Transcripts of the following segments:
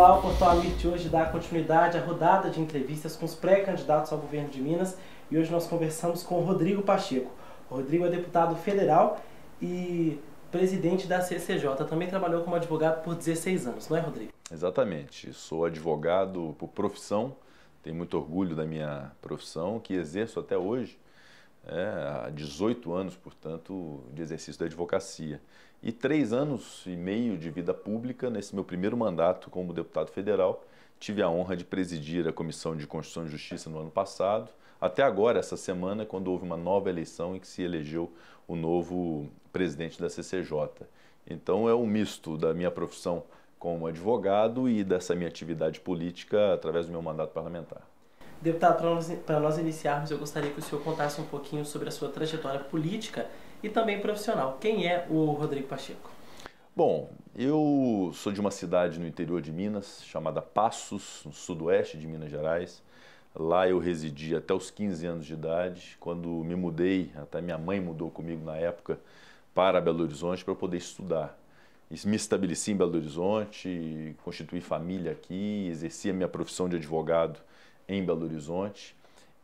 Olá, o Portal Amir de hoje dá continuidade à rodada de entrevistas com os pré-candidatos ao governo de Minas e hoje nós conversamos com o Rodrigo Pacheco. O Rodrigo é deputado federal e presidente da CCJ. Também trabalhou como advogado por 16 anos, não é, Rodrigo? Exatamente. Sou advogado por profissão, tenho muito orgulho da minha profissão, que exerço até hoje é, há 18 anos, portanto, de exercício da advocacia. E três anos e meio de vida pública, nesse meu primeiro mandato como deputado federal, tive a honra de presidir a Comissão de Constituição e Justiça no ano passado, até agora, essa semana, é quando houve uma nova eleição em que se elegeu o novo presidente da CCJ. Então, é um misto da minha profissão como advogado e dessa minha atividade política através do meu mandato parlamentar. Deputado, para nós, nós, iniciarmos, eu gostaria que o senhor contasse um pouquinho sobre a sua trajetória política e também profissional. Quem é o Rodrigo Pacheco? Bom, eu sou de uma cidade no interior de Minas, chamada Passos, no sudoeste de Minas Gerais. Lá eu residi até os 15 anos de idade. Quando me mudei, até minha mãe mudou comigo na época para Belo Horizonte para poder estudar. me estabeleci em Belo Horizonte, constituí família aqui, exerci a minha profissão de advogado em Belo Horizonte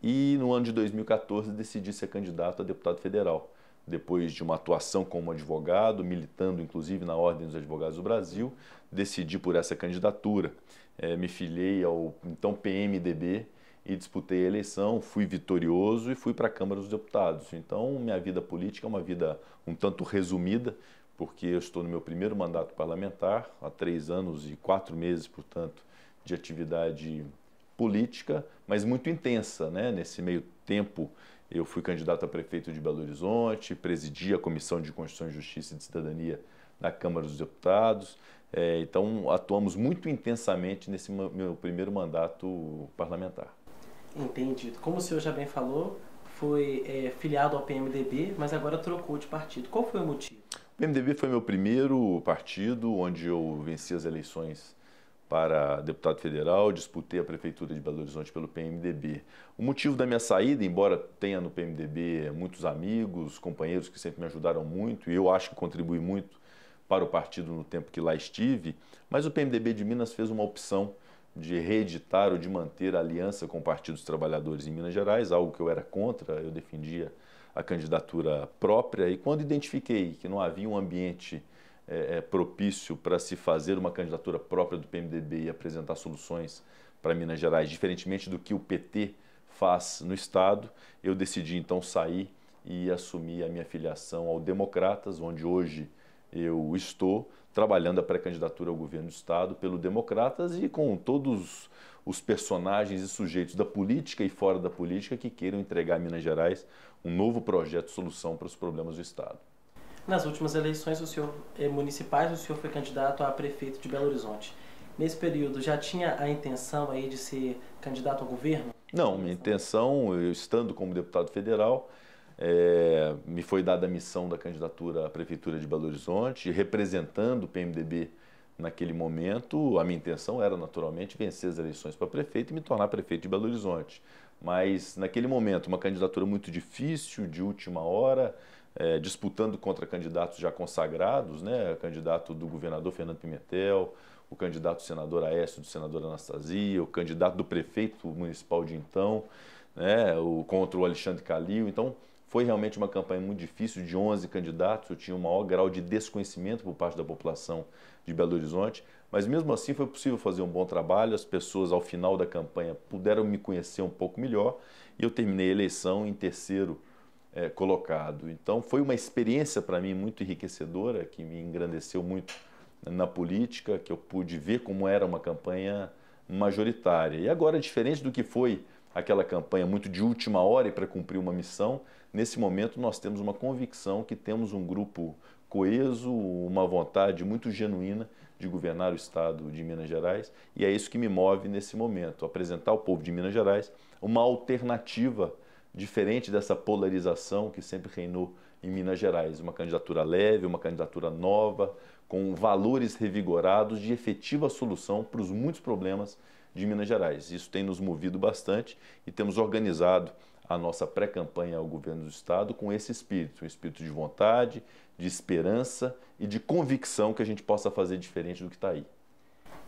e no ano de 2014 decidi ser candidato a deputado federal. Depois de uma atuação como advogado, militando inclusive na Ordem dos Advogados do Brasil, decidi por essa candidatura. É, me filiei ao então PMDB e disputei a eleição, fui vitorioso e fui para a Câmara dos Deputados. Então, minha vida política é uma vida um tanto resumida, porque eu estou no meu primeiro mandato parlamentar, há três anos e quatro meses, portanto, de atividade política, mas muito intensa. Né? Nesse meio tempo, eu fui candidato a prefeito de Belo Horizonte, presidi a Comissão de Constituição, Justiça e Cidadania da Câmara dos Deputados. É, então, atuamos muito intensamente nesse meu primeiro mandato parlamentar. Entendido. Como o senhor já bem falou, foi é, filiado ao PMDB, mas agora trocou de partido. Qual foi o motivo? O PMDB foi meu primeiro partido, onde eu venci as eleições para deputado federal, disputei a prefeitura de Belo Horizonte pelo PMDB. O motivo da minha saída, embora tenha no PMDB muitos amigos, companheiros que sempre me ajudaram muito e eu acho que contribuí muito para o partido no tempo que lá estive, mas o PMDB de Minas fez uma opção de reeditar ou de manter a aliança com o Partido dos Trabalhadores em Minas Gerais, algo que eu era contra, eu defendia a candidatura própria e quando identifiquei que não havia um ambiente é, é, propício para se fazer uma candidatura própria do PMDB e apresentar soluções para Minas Gerais, diferentemente do que o PT faz no Estado, eu decidi então sair e assumir a minha filiação ao Democratas, onde hoje eu estou trabalhando a pré-candidatura ao governo do Estado pelo Democratas e com todos os personagens e sujeitos da política e fora da política que queiram entregar a Minas Gerais um novo projeto de solução para os problemas do Estado. Nas últimas eleições o senhor, eh, municipais, o senhor foi candidato a prefeito de Belo Horizonte. Nesse período, já tinha a intenção aí de ser candidato ao governo? Não, minha intenção, eu estando como deputado federal, é, me foi dada a missão da candidatura à Prefeitura de Belo Horizonte, representando o PMDB naquele momento, a minha intenção era naturalmente vencer as eleições para prefeito e me tornar prefeito de Belo Horizonte. Mas naquele momento, uma candidatura muito difícil, de última hora, é, disputando contra candidatos já consagrados, né? O candidato do governador Fernando Pimentel, o candidato senador Aécio do senador Anastasia, o candidato do prefeito municipal de então, né? o, contra o Alexandre Calil. Então, foi realmente uma campanha muito difícil, de 11 candidatos, eu tinha um maior grau de desconhecimento por parte da população de Belo Horizonte, mas mesmo assim foi possível fazer um bom trabalho, as pessoas ao final da campanha puderam me conhecer um pouco melhor e eu terminei a eleição em terceiro é, colocado. Então foi uma experiência para mim muito enriquecedora, que me engrandeceu muito na política, que eu pude ver como era uma campanha majoritária. E agora, diferente do que foi aquela campanha muito de última hora e para cumprir uma missão, nesse momento nós temos uma convicção que temos um grupo coeso, uma vontade muito genuína de governar o estado de Minas Gerais, e é isso que me move nesse momento, apresentar ao povo de Minas Gerais uma alternativa diferente dessa polarização que sempre reinou em Minas Gerais. Uma candidatura leve, uma candidatura nova, com valores revigorados de efetiva solução para os muitos problemas de Minas Gerais. Isso tem nos movido bastante e temos organizado a nossa pré-campanha ao governo do Estado com esse espírito, um espírito de vontade, de esperança e de convicção que a gente possa fazer diferente do que está aí.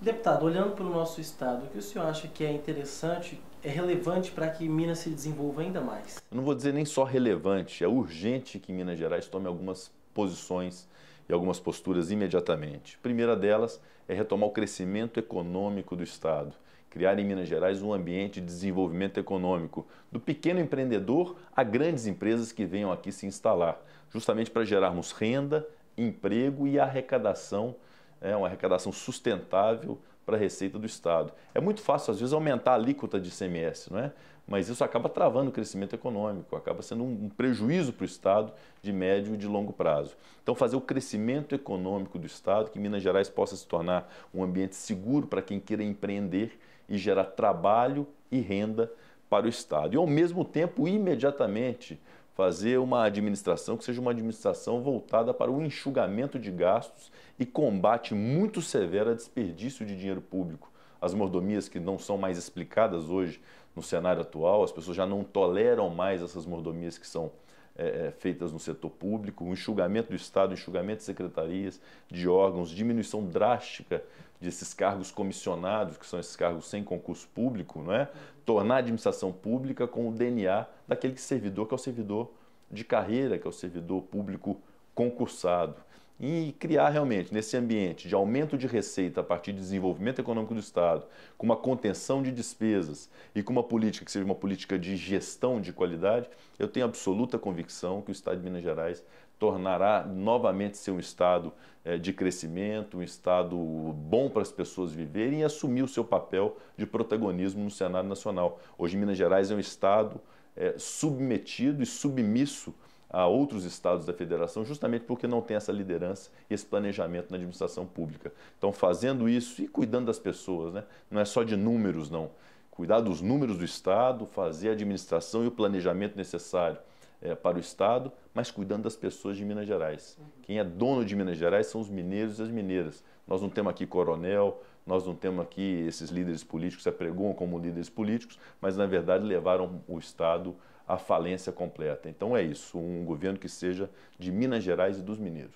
Deputado, olhando para o nosso estado, o que o senhor acha que é interessante, é relevante para que Minas se desenvolva ainda mais? Eu não vou dizer nem só relevante, é urgente que Minas Gerais tome algumas posições e algumas posturas imediatamente. A primeira delas é retomar o crescimento econômico do estado, criar em Minas Gerais um ambiente de desenvolvimento econômico, do pequeno empreendedor a grandes empresas que venham aqui se instalar, justamente para gerarmos renda, emprego e arrecadação é uma arrecadação sustentável para a receita do Estado. É muito fácil, às vezes, aumentar a alíquota de ICMS, não é? mas isso acaba travando o crescimento econômico, acaba sendo um prejuízo para o Estado de médio e de longo prazo. Então, fazer o crescimento econômico do Estado, que Minas Gerais possa se tornar um ambiente seguro para quem queira empreender e gerar trabalho e renda para o Estado. E, ao mesmo tempo, imediatamente, fazer uma administração que seja uma administração voltada para o enxugamento de gastos e combate muito severo a desperdício de dinheiro público. As mordomias que não são mais explicadas hoje no cenário atual, as pessoas já não toleram mais essas mordomias que são é, é, feitas no setor público, o enxugamento do Estado, enxugamento de secretarias, de órgãos, diminuição drástica desses cargos comissionados, que são esses cargos sem concurso público, não é? tornar a administração pública com o DNA daquele é servidor que é o servidor de carreira, que é o servidor público concursado e criar realmente nesse ambiente de aumento de receita a partir de desenvolvimento econômico do Estado, com uma contenção de despesas e com uma política que seja uma política de gestão de qualidade, eu tenho absoluta convicção que o Estado de Minas Gerais tornará novamente ser um Estado eh, de crescimento, um Estado bom para as pessoas viverem e assumir o seu papel de protagonismo no cenário nacional. Hoje, Minas Gerais é um Estado eh, submetido e submisso a outros estados da federação, justamente porque não tem essa liderança e esse planejamento na administração pública. Então, fazendo isso e cuidando das pessoas, né? não é só de números, não. Cuidar dos números do estado, fazer a administração e o planejamento necessário é, para o estado, mas cuidando das pessoas de Minas Gerais. Quem é dono de Minas Gerais são os mineiros e as mineiras. Nós não temos aqui coronel, nós não temos aqui esses líderes políticos que se apregoam como líderes políticos, mas na verdade levaram o estado a falência completa. Então é isso, um governo que seja de Minas Gerais e dos mineiros.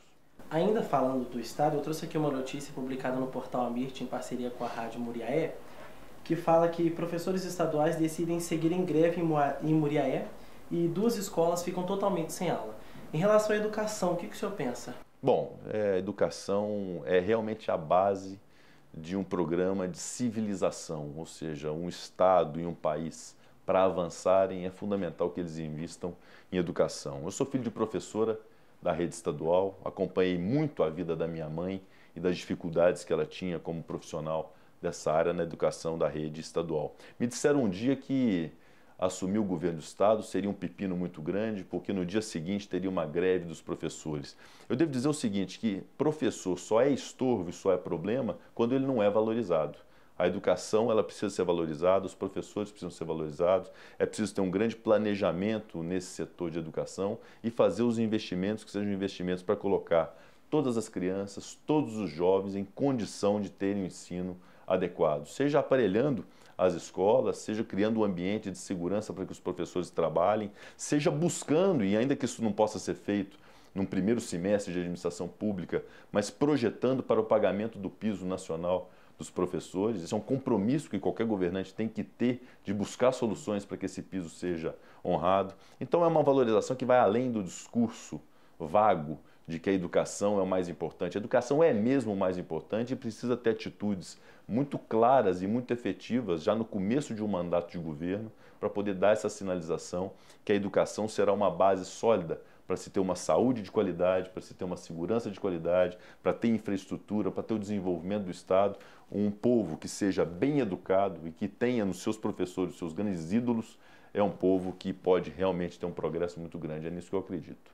Ainda falando do Estado, eu trouxe aqui uma notícia publicada no portal Amirte em parceria com a Rádio Muriaé, que fala que professores estaduais decidem seguir em greve em Muriaé e duas escolas ficam totalmente sem aula. Em relação à educação, o que, que o senhor pensa? Bom, é, educação é realmente a base de um programa de civilização, ou seja, um Estado e um país para avançarem, é fundamental que eles invistam em educação. Eu sou filho de professora da rede estadual, acompanhei muito a vida da minha mãe e das dificuldades que ela tinha como profissional dessa área na educação da rede estadual. Me disseram um dia que assumir o governo do estado seria um pepino muito grande, porque no dia seguinte teria uma greve dos professores. Eu devo dizer o seguinte, que professor só é estorvo e só é problema quando ele não é valorizado. A educação ela precisa ser valorizada, os professores precisam ser valorizados, é preciso ter um grande planejamento nesse setor de educação e fazer os investimentos que sejam investimentos para colocar todas as crianças, todos os jovens em condição de terem um ensino adequado, seja aparelhando as escolas, seja criando um ambiente de segurança para que os professores trabalhem, seja buscando, e ainda que isso não possa ser feito num primeiro semestre de administração pública, mas projetando para o pagamento do piso nacional dos professores. Isso é um compromisso que qualquer governante tem que ter de buscar soluções para que esse piso seja honrado. Então é uma valorização que vai além do discurso vago de que a educação é o mais importante. A educação é mesmo o mais importante e precisa ter atitudes muito claras e muito efetivas já no começo de um mandato de governo para poder dar essa sinalização que a educação será uma base sólida para se ter uma saúde de qualidade, para se ter uma segurança de qualidade, para ter infraestrutura, para ter o desenvolvimento do Estado, um povo que seja bem educado e que tenha nos seus professores, seus grandes ídolos, é um povo que pode realmente ter um progresso muito grande. É nisso que eu acredito.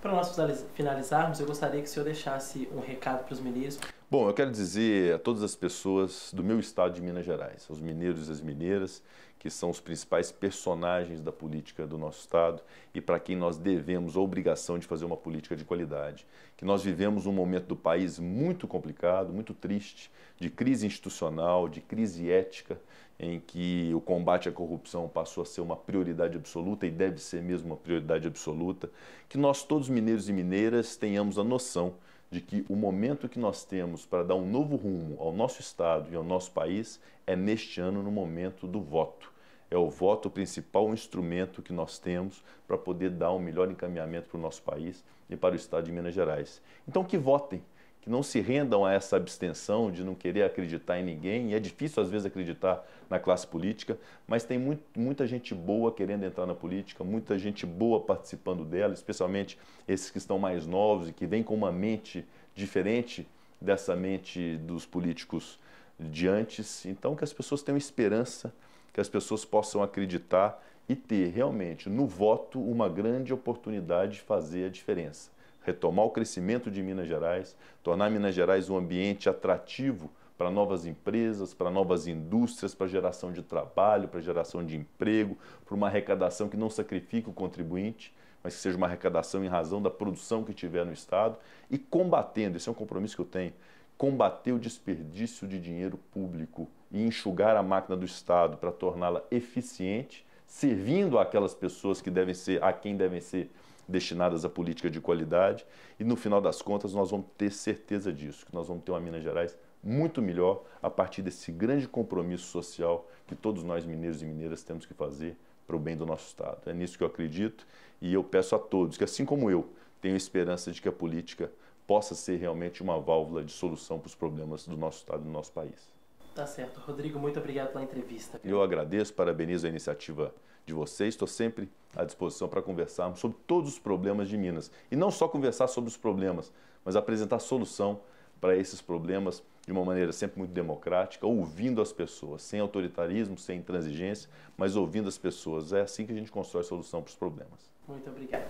Para nós finalizarmos, eu gostaria que o senhor deixasse um recado para os ministros, Bom, eu quero dizer a todas as pessoas do meu estado de Minas Gerais, aos mineiros e as mineiras, que são os principais personagens da política do nosso estado e para quem nós devemos a obrigação de fazer uma política de qualidade, que nós vivemos um momento do país muito complicado, muito triste, de crise institucional, de crise ética, em que o combate à corrupção passou a ser uma prioridade absoluta e deve ser mesmo uma prioridade absoluta, que nós todos mineiros e mineiras tenhamos a noção de que o momento que nós temos para dar um novo rumo ao nosso Estado e ao nosso país é neste ano, no momento do voto. É o voto o principal instrumento que nós temos para poder dar um melhor encaminhamento para o nosso país e para o Estado de Minas Gerais. Então, que votem que não se rendam a essa abstenção de não querer acreditar em ninguém. E é difícil, às vezes, acreditar na classe política, mas tem muito, muita gente boa querendo entrar na política, muita gente boa participando dela, especialmente esses que estão mais novos e que vêm com uma mente diferente dessa mente dos políticos de antes. Então, que as pessoas tenham esperança, que as pessoas possam acreditar e ter realmente no voto uma grande oportunidade de fazer a diferença retomar o crescimento de Minas Gerais, tornar Minas Gerais um ambiente atrativo para novas empresas, para novas indústrias, para geração de trabalho, para geração de emprego, para uma arrecadação que não sacrifique o contribuinte, mas que seja uma arrecadação em razão da produção que tiver no Estado e combatendo, esse é um compromisso que eu tenho, combater o desperdício de dinheiro público e enxugar a máquina do Estado para torná-la eficiente, servindo aquelas pessoas que devem ser, a quem devem ser destinadas à política de qualidade. E no final das contas, nós vamos ter certeza disso, que nós vamos ter uma Minas Gerais muito melhor a partir desse grande compromisso social que todos nós mineiros e mineiras temos que fazer para o bem do nosso Estado. É nisso que eu acredito e eu peço a todos que, assim como eu, tenham esperança de que a política possa ser realmente uma válvula de solução para os problemas do nosso Estado e do nosso país. Tá certo. Rodrigo, muito obrigado pela entrevista. Eu agradeço, parabenizo a iniciativa de vocês. Estou sempre à disposição para conversarmos sobre todos os problemas de Minas. E não só conversar sobre os problemas, mas apresentar solução para esses problemas de uma maneira sempre muito democrática, ouvindo as pessoas, sem autoritarismo, sem intransigência, mas ouvindo as pessoas. É assim que a gente constrói solução para os problemas. Muito obrigado.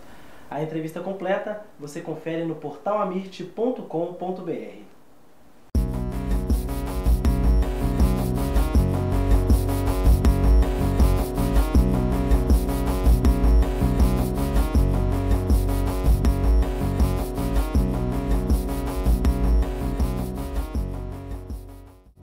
A entrevista completa você confere no portalamirte.com.br